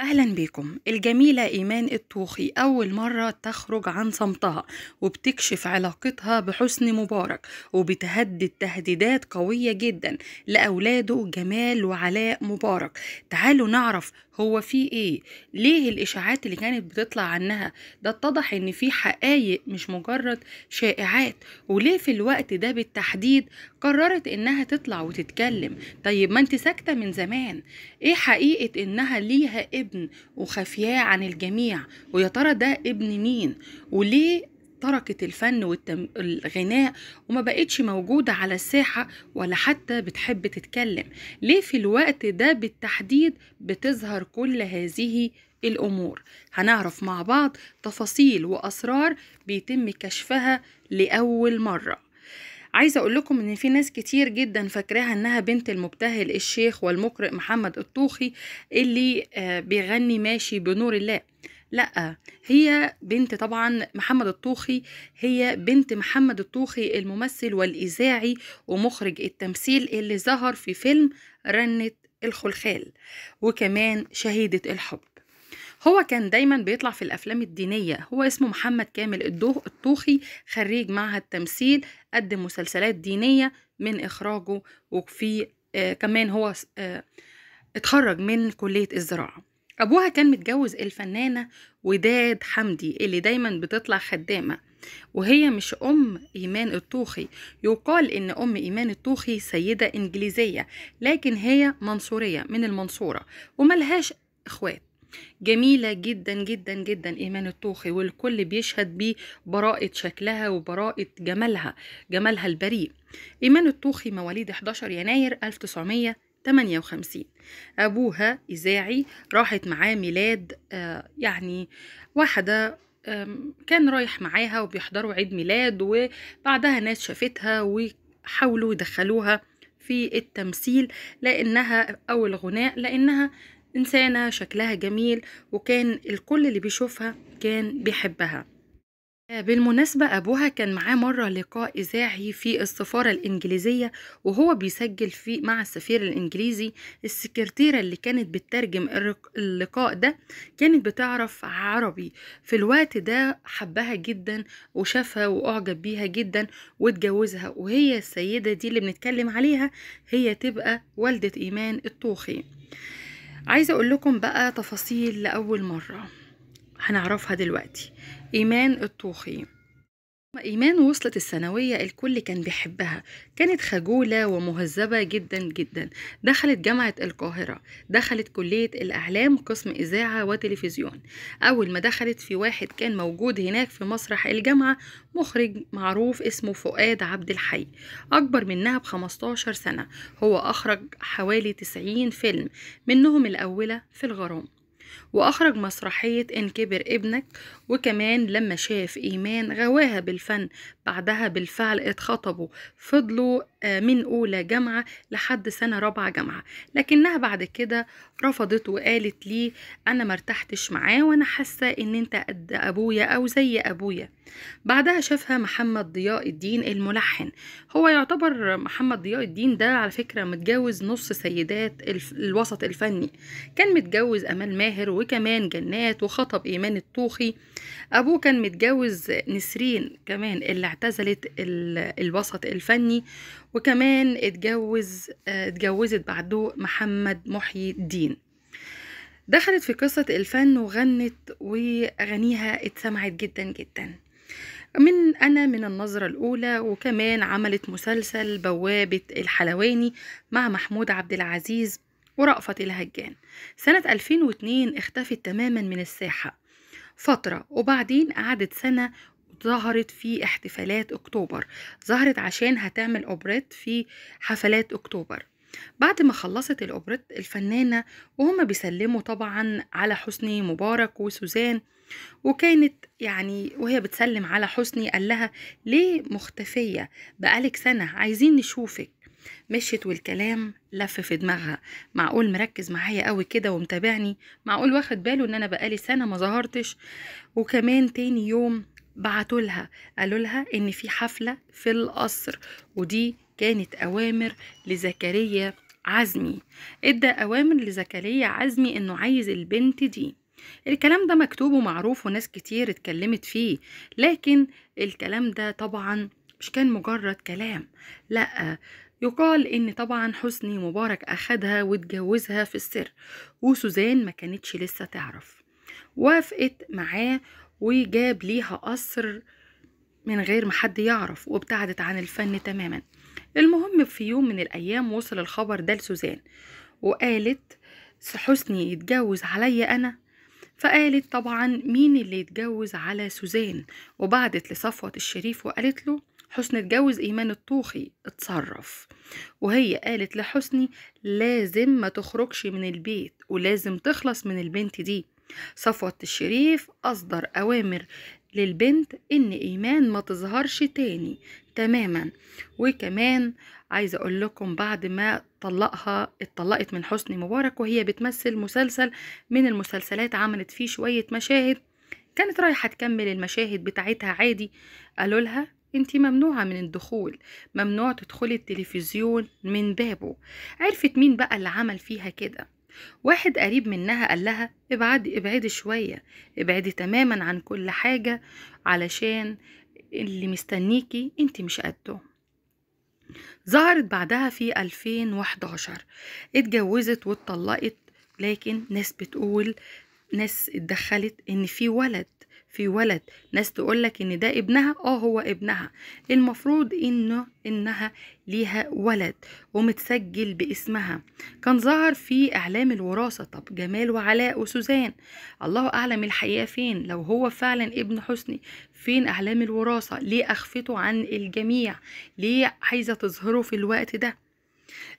أهلا بكم الجميلة إيمان الطوخي أول مرة تخرج عن صمتها وبتكشف علاقتها بحسن مبارك وبتهدد تهديدات قوية جدا لأولاده جمال وعلاء مبارك تعالوا نعرف هو في إيه ليه الإشاعات اللي كانت بتطلع عنها ده اتضح إن في حقايق مش مجرد شائعات وليه في الوقت ده بالتحديد قررت انها تطلع وتتكلم طيب ما انت ساكته من زمان ايه حقيقه انها ليها ابن وخفياه عن الجميع ويا ترى ده ابن مين وليه تركت الفن والغناء وما بقتش موجودة على الساحة ولا حتى بتحب تتكلم ليه في الوقت ده بالتحديد بتظهر كل هذه الأمور هنعرف مع بعض تفاصيل وأسرار بيتم كشفها لأول مرة عايزه اقول لكم ان في ناس كتير جدا فاكراها انها بنت المبتهل الشيخ والمقرئ محمد الطوخي اللي آه، بيغني ماشي بنور الله لا هي بنت طبعا محمد الطوخي هي بنت محمد الطوخي الممثل والإذاعي ومخرج التمثيل اللي ظهر في فيلم رنة الخلخال وكمان شهيدة الحب هو كان دايما بيطلع في الافلام الدينيه هو اسمه محمد كامل الطوخي خريج معهد تمثيل قدم مسلسلات دينيه من اخراجه وفي آه كمان هو آه اتخرج من كليه الزراعه ابوها كان متجوز الفنانه وداد حمدي اللي دايما بتطلع خدامه وهي مش أم إيمان الطوخي يقال إن أم إيمان الطوخي سيدة إنجليزية لكن هي منصورية من المنصورة وملهاش إخوات جميلة جدا جدا جدا إيمان الطوخي والكل بيشهد بيه براءة شكلها وبراءة جمالها جمالها البريء إيمان الطوخي مواليد 11 يناير 1958 أبوها إذاعي راحت معاه ميلاد آه، يعني واحدة كان رايح معاها وبيحضروا عيد ميلاد وبعدها ناس شافتها وحاولوا يدخلوها في التمثيل لانها او الغناء لانها إنسانة شكلها جميل وكان الكل اللي بيشوفها كان بيحبها بالمناسبة أبوها كان معاه مرة لقاء إذاعي في السفارة الإنجليزية وهو بيسجل في مع السفير الإنجليزي السكرتيرة اللي كانت بترجم اللقاء ده كانت بتعرف عربي في الوقت ده حبها جدا وشافها وأعجب بيها جدا واتجوزها وهي السيدة دي اللي بنتكلم عليها هي تبقى والدة إيمان الطوخي عايزة اقول لكم بقى تفاصيل لأول مرة هنعرفها دلوقتي إيمان الطوخي إيمان وصلت الثانوية الكل كان بيحبها كانت خجولة ومهذبة جدا جدا دخلت جامعة القاهرة دخلت كلية الأعلام قسم إذاعة وتلفزيون أول ما دخلت في واحد كان موجود هناك في مسرح الجامعة مخرج معروف اسمه فؤاد عبد الحي أكبر منها بخمستاشر سنة هو أخرج حوالي تسعين فيلم منهم الأولى في الغرام وأخرج مسرحية إن كبر ابنك وكمان لما شاف إيمان غواها بالفن بعدها بالفعل اتخطبوا فضلوا آه، من أولى جامعة لحد سنة رابعة جامعة لكنها بعد كده رفضت وقالت لي أنا مرتحتش معاه وأنا حاسة إن أنت قد أبويا أو زي أبويا بعدها شافها محمد ضياء الدين الملحن هو يعتبر محمد ضياء الدين ده على فكرة متجوز نص سيدات الوسط الفني كان متجوز أمال ماهر ماهر وكمان جنات وخطب إيمان الطوخي أبوه كان متجوز نسرين كمان اللي اعتزلت الوسط الفني وكمان اتجوز آه، اتجوزت بعده محمد محيي الدين دخلت في قصة الفن وغنت وأغانيها اتسمعت جدا جدا من أنا من النظرة الأولى وكمان عملت مسلسل بوابة الحلواني مع محمود عبد العزيز ورأفت الهجان سنة 2002 اختفت تماما من الساحة فترة وبعدين قعدت سنة ظهرت في احتفالات أكتوبر ظهرت عشان هتعمل أوبريت في حفلات أكتوبر بعد ما خلصت الأوبريت الفنانة وهم بيسلموا طبعا على حسني مبارك وسوزان وكانت يعني وهي بتسلم على حسني قال لها ليه مختفية بقالك سنة عايزين نشوفك مشيت والكلام لف في دماغها معقول مركز معايا قوي كده ومتابعني معقول واخد باله ان انا بقالي سنه ما ظهرتش وكمان تاني يوم بعتوا لها قالوا لها ان في حفله في القصر ودي كانت اوامر لزكريا عزمي ادى اوامر لزكريا عزمي انه عايز البنت دي الكلام ده مكتوب ومعروف وناس كتير اتكلمت فيه لكن الكلام ده طبعا مش كان مجرد كلام لا يقال إن طبعا حسني مبارك أخدها واتجوزها في السر وسوزان ما كانتش لسه تعرف وافقت معاه وجاب ليها قصر من غير ما حد يعرف وابتعدت عن الفن تماما المهم في يوم من الأيام وصل الخبر ده لسوزان وقالت حسني يتجوز عليا أنا فقالت طبعا مين اللي يتجوز على سوزان وبعدت لصفوة الشريف وقالت له حسني اتجوز إيمان الطوخي اتصرف وهي قالت لحسني لازم ما تخرجش من البيت ولازم تخلص من البنت دي صفوة الشريف أصدر أوامر للبنت إن إيمان ما تظهرش تاني تماما وكمان عايزة أقول لكم بعد ما طلقها اتطلقت من حسني مبارك وهي بتمثل مسلسل من المسلسلات عملت فيه شوية مشاهد كانت رايحة تكمل المشاهد بتاعتها عادي قالوا لها انت ممنوعة من الدخول ممنوع تدخلي التلفزيون من بابه عرفت مين بقى اللي عمل فيها كده واحد قريب منها قال لها ابعدي ابعدي شوية ابعدي تماما عن كل حاجة علشان اللي مستنيكي انت مش قده ظهرت بعدها في 2011 اتجوزت واتطلقت لكن ناس بتقول ناس اتدخلت ان في ولد في ولد ناس تقول لك ان ده ابنها اه هو ابنها المفروض انه انها ليها ولد ومتسجل باسمها كان ظهر في اعلام الوراثه طب جمال وعلاء وسوزان الله اعلم الحقيقه فين لو هو فعلا ابن حسني فين اعلام الوراثه ليه اخفته عن الجميع ليه عايزه تظهره في الوقت ده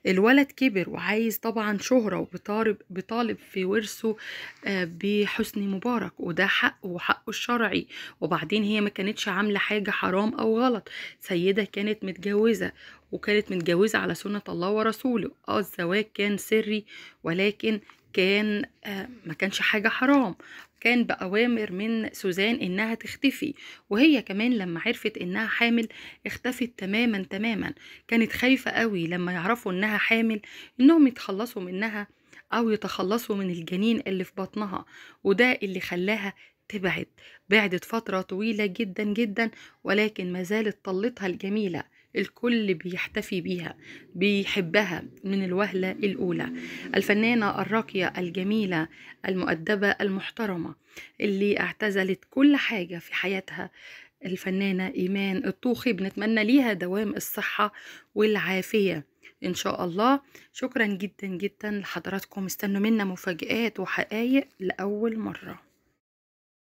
الولد كبر وعايز طبعا شهرة وبطالب بطالب في ورثه آه، بحسني مبارك وده حقه وحقه الشرعي وبعدين هي ما كانتش عاملة حاجة حرام أو غلط سيدة كانت متجوزة وكانت متجوزة على سنة الله ورسوله اه الزواج كان سري ولكن كان آه، ما كانش حاجة حرام كان بأوامر من سوزان إنها تختفي وهي كمان لما عرفت إنها حامل اختفت تماما تماما كانت خايفة قوي لما يعرفوا إنها حامل إنهم يتخلصوا منها أو يتخلصوا من الجنين اللي في بطنها وده اللي خلاها تبعد بعدت فترة طويلة جدا جدا ولكن ما زالت طلتها الجميلة الكل بيحتفي بيها بيحبها من الوهلة الأولى الفنانة الراقية الجميلة المؤدبة المحترمة اللي اعتزلت كل حاجة في حياتها الفنانة إيمان الطوخي بنتمنى ليها دوام الصحة والعافية إن شاء الله شكرا جدا جدا لحضراتكم استنوا منا مفاجآت وحقايق لأول مرة